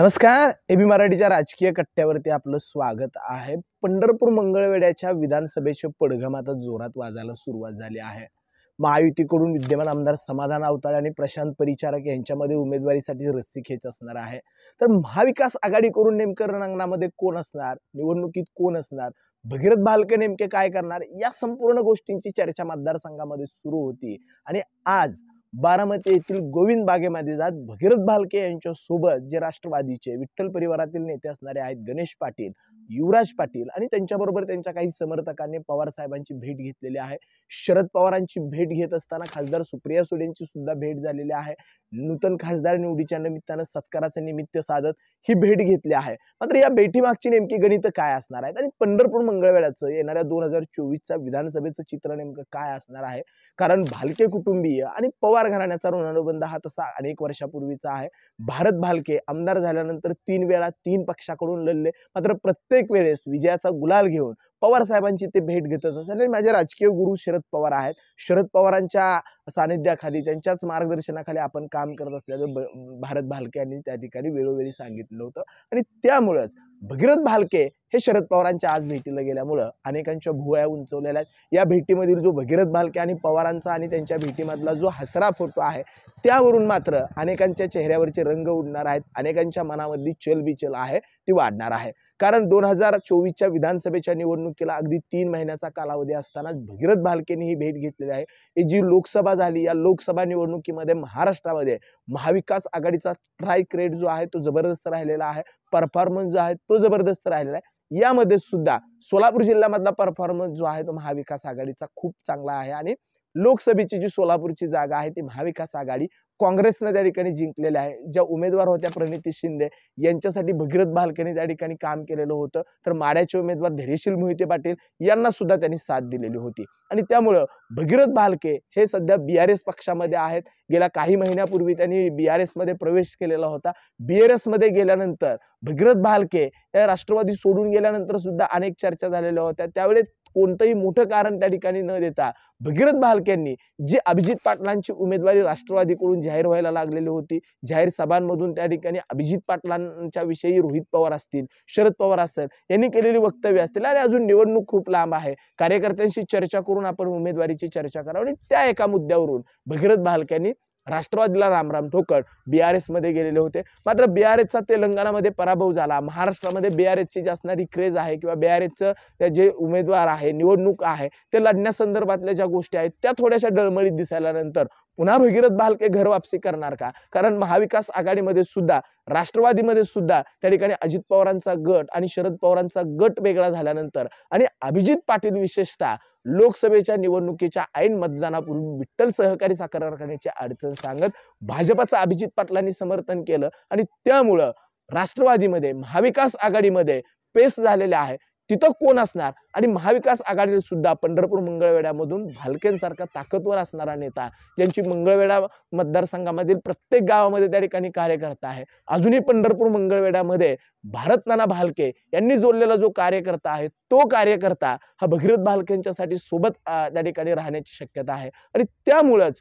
नमस्कार एबी मराठीच्या राजकीय कट्ट्यावरती आपलं स्वागत आहे पंढरपूर मंगळवेड्याच्या विधानसभेचे पडघम आता जोरात वाजायला सुरुवात झाली आहे महायुतीकडून विद्यमान आमदार समाधान अवताळे आणि प्रशांत परिचारक यांच्यामध्ये उमेदवारीसाठी रस्सी खेच असणार आहे तर महाविकास आघाडीकडून नेमकं रणांगणामध्ये कोण असणार निवडणुकीत कोण असणार भगीरथ भालके नेमके काय करणार या संपूर्ण गोष्टींची चर्चा मतदारसंघामध्ये सुरू होती आणि आज बारामती येथील गोविंद बागेमध्ये जात भगीरथ भालके यांच्या सोबत जे राष्ट्रवादीचे विठ्ठल परिवारातील नेते असणारे आहेत गणेश पाटील युवराज पाटील आणि त्यांच्याबरोबर त्यांच्या काही समर्थकांनी पवार साहेबांची भेट घेतलेली आहे शरद पवारांची भेट घेत असताना खासदार सुप्रिया सुळेंची सुद्धा भेट झालेली आहे नूतन खासदार निवडीच्या निमित्तानं सत्काराचं निमित्त साधत ही भेट घेतली आहे मात्र या भेटीमागची नेमकी गणित काय असणार आहेत आणि पंढरपूर मंगळवेळाचं येणाऱ्या दोन हजार चोवीसचा विधानसभेचं चित्र नेमकं काय असणार आहे कारण भालके कुटुंबीय आणि पवार पवार घराण्याचा ऋणानुबंध हा तसा अनेक वर्षापूर्वीचा आहे भारत भालके आमदार झाल्यानंतर तीन वेळा तीन पक्षाकडून लढले मात्र प्रत्येक वेळेस विजयाचा गुलाल घेऊन पवार साहेबांची ते भेट घेतच असेल आणि माझे राजकीय गुरु शरद पवार आहेत शरद पवारांच्या सानिध्याखाली त्यांच्याच मार्गदर्शनाखाली आपण काम करत असल्याचं भारत भालके यांनी त्या ठिकाणी वेळोवेळी सांगितलं होतं आणि त्यामुळंच भगीरथ भालके हे शरद पवारांच्या आज भेटीला गेल्यामुळं अनेकांच्या भुवया उंचवलेल्या आहेत या भेटीमधील जो भगीरथ भालके आणि पवारांचा आणि त्यांच्या भेटीमधला जो हसरा फोटो आहे त्यावरून मात्र अनेकांच्या चेहऱ्यावरचे रंग उडणार आहेत अनेकांच्या मनामधली चलबिचल आहे ती वाढणार आहे कारण दोन हजार चोवीसच्या विधानसभेच्या निवडणुकीला अगदी तीन महिन्याचा कालावधी असताना भगीरथ भालकेने ही भेट घेतलेली आहे ही जी लोकसभा झाली या लोकसभा निवडणुकीमध्ये महाराष्ट्रामध्ये महाविकास आघाडीचा स्ट्राईक रेट जो आहे तो जबरदस्त राहिलेला आहे परफॉर्मन्स जो आहे तो जबरदस्त राहिलेला आहे यामध्ये सुद्धा सोलापूर जिल्ह्यामधला परफॉर्मन्स जो आहे तो महाविकास आघाडीचा खूप चांगला आहे आणि लोकसभेची जी सोलापूरची जागा आहे ती महाविकास आघाडी काँग्रेसनं त्या ठिकाणी जिंकलेल्या आहे ज्या उमेदवार होत्या प्रणिती शिंदे यांच्यासाठी भगीरथ भालकेने त्या ठिकाणी काम केलेलं होतं तर माड्याचे उमेदवार धैर्यशील मोहिते पाटील यांना सुद्धा त्यांनी साथ दिलेली होती आणि त्यामुळं भगीरथ भालके हे सध्या बी आर एस पक्षामध्ये आहेत गेल्या काही महिन्यापूर्वी त्यांनी बी आर एसमध्ये प्रवेश केलेला होता बी आर एसमध्ये गेल्यानंतर भगीरथ भालके या राष्ट्रवादी सोडून गेल्यानंतर सुद्धा अनेक चर्चा झालेल्या होत्या त्यावेळेस कोणतंही मोठं कारण त्या ठिकाणी न देता भगीरथ भालक्यांनी जे अभिजित पाटलांची उमेदवारी राष्ट्रवादीकडून जाहीर व्हायला लागलेली होती जाहीर सभांमधून त्या ठिकाणी अभिजित पाटलांच्या विषयी रोहित पवार असतील शरद पवार असतील यांनी केलेली वक्तव्य असतील आणि अजून निवडणूक खूप लांब आहे कार्यकर्त्यांशी चर्चा करून आपण उमेदवारीची चर्चा करावी आणि त्या एका मुद्द्यावरून भगीरथ भालक्यांनी राष्ट्रवादीला रामराम ठोकर बीआरएस मध्ये गेलेले होते मात्र बीआरएसचा तेलंगणामध्ये पराभव झाला महाराष्ट्रामध्ये बी बीआरएसची जी असणारी क्रेज आहे किंवा बी बीआरएसचं जे उमेदवार आहे निवडणूक आहे ते लढण्यासंदर्भातल्या ज्या गोष्टी आहेत त्या थोड्याशा डळमळीत दिसायला नंतर पुन्हा भगीरथ भालके घर वापसी करणार का कारण महाविकास आघाडीमध्ये सुद्धा राष्ट्रवादीमध्ये सुद्धा त्या ठिकाणी अजित पवारांचा गट आणि शरद पवारांचा गट वेगळा झाल्यानंतर आणि अभिजित पाटील विशेषतः लोकसभेच्या निवडणुकीच्या ऐन मतदानापूर्वी विठ्ठल सहकारी साखर कारखान्याची अडचण सांगत भाजपाचं अभिजित पाटलांनी समर्थन केलं आणि त्यामुळं राष्ट्रवादीमध्ये महाविकास आघाडीमध्ये पेस झालेले आहे तिथं कोण असणार आणि महाविकास आघाडीला सुद्धा पंढरपूर मंगळवेढ्यामधून भालकेंसारखा ताकदवर असणारा नेता ज्यांची मंगळवेढा मतदारसंघामधील प्रत्येक गावामध्ये त्या ठिकाणी कार्यकर्ता आहे अजूनही पंढरपूर मंगळवेड्यामध्ये भारत नाना भालके यांनी जोडलेला जो कार्यकर्ता आहे तो कार्यकर्ता हा भगीरथ भालकेंच्यासाठी सोबत त्या ठिकाणी राहण्याची शक्यता आहे आणि त्यामुळंच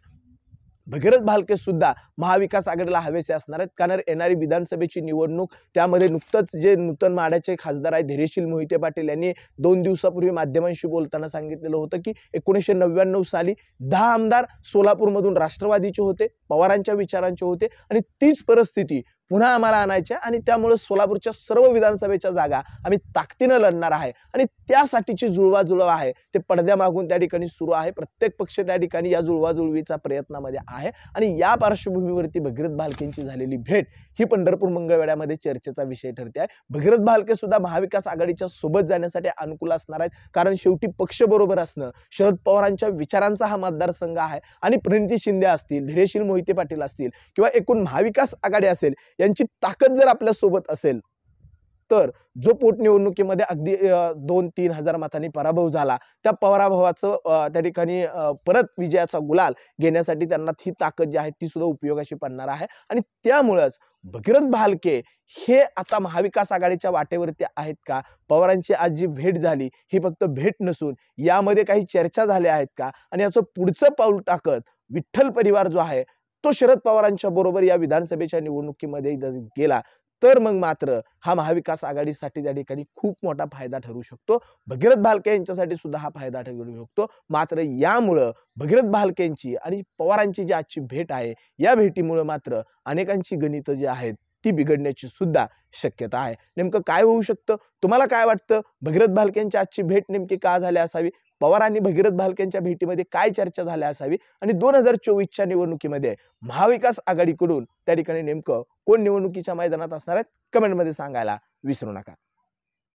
भगीरथ भालके सुद्धा महाविकास आघाडीला हवेसे असणार आहेत कारण येणारी विधानसभेची निवडणूक त्यामध्ये नुकतंच जे नूतन माड्याचे खासदार आहे धैर्यशील मोहिते पाटील यांनी दोन दिवसापूर्वी माध्यमांशी बोलताना सांगितलेलं होतं की एकोणीसशे नव्याण्णव साली दहा आमदार सोलापूरमधून राष्ट्रवादीचे होते पवारांच्या विचारांचे होते आणि तीच परिस्थिती पुन्हा आम्हाला आणायचे आणि त्यामुळे सोलापूरच्या सर्व विधानसभेच्या जागा आम्ही ताकदीनं लढणार आहे आणि त्यासाठीची जुळवाजुळव आहे ते पडद्या मागून त्या ठिकाणी सुरू आहे प्रत्येक पक्ष त्या ठिकाणी या जुळवाजुळवीचा प्रयत्नामध्ये आहे आणि या पार्श्वभूमीवरती भगीरथ भालकेंची झालेली भेट ही पंढरपूर मंगळवेड्यामध्ये चर्चेचा विषय ठरते आहे भगीरथ भालके सुद्धा महाविकास आघाडीच्या सोबत जाण्यासाठी अनुकूल असणार आहेत कारण शेवटी पक्ष बरोबर असणं शरद पवारांच्या विचारांचा हा मतदारसंघ आहे आणि प्रणिती शिंदे असतील धीरेशील मोहिते पाटील असतील किंवा एकूण महाविकास आघाडी असेल यांची ताकद जर आपल्या सोबत असेल तर जो पोटनिवडणुकीमध्ये अगदी दोन तीन हजार मतांनी पराभव झाला त्या पराभवाचं त्या ठिकाणी परत विजयाचा गुलाल घेण्यासाठी त्यांना ती ताकद जी आहे ती सुद्धा उपयोगाशी पडणार आहे आणि त्यामुळेच भगीरथ भालके हे आता महाविकास आघाडीच्या वाटेवरती आहेत का पवारांची आज जी भेट झाली ही फक्त भेट नसून यामध्ये काही चर्चा झाल्या आहेत का आणि याचं पुढचं पाऊल टाकत विठ्ठल परिवार जो आहे तो शरद पवारांच्या बरोबर या विधानसभेच्या निवडणुकीमध्ये गेला तर मग मात्र हा महाविकास आघाडीसाठी त्या ठिकाणी खूप मोठा फायदा ठरू शकतो भगीरथ भालके यांच्यासाठी सुद्धा हा फायदा ठरू शकतो मात्र यामुळं भगीरथ भालकेंची आणि पवारांची जी आजची भेट आहे या भेटीमुळं मात्र अनेकांची गणितं जी आहेत ती बिघडण्याची सुद्धा शक्यता आहे नेमकं काय होऊ शकतं तुम्हाला काय वाटतं भगीरथ भालकेंची आजची भेट नेमकी का झाली असावी पवार आणि भगीरथ भालकेंच्या भेटीमध्ये काय चर्चा झाल्या असावी आणि दोन हजार चोवीसच्या निवडणुकीमध्ये महाविकास आघाडीकडून त्या ठिकाणी नेमकं कोण निवडणुकीच्या मैदानात असणार आहेत कमेंटमध्ये सांगायला विसरू नका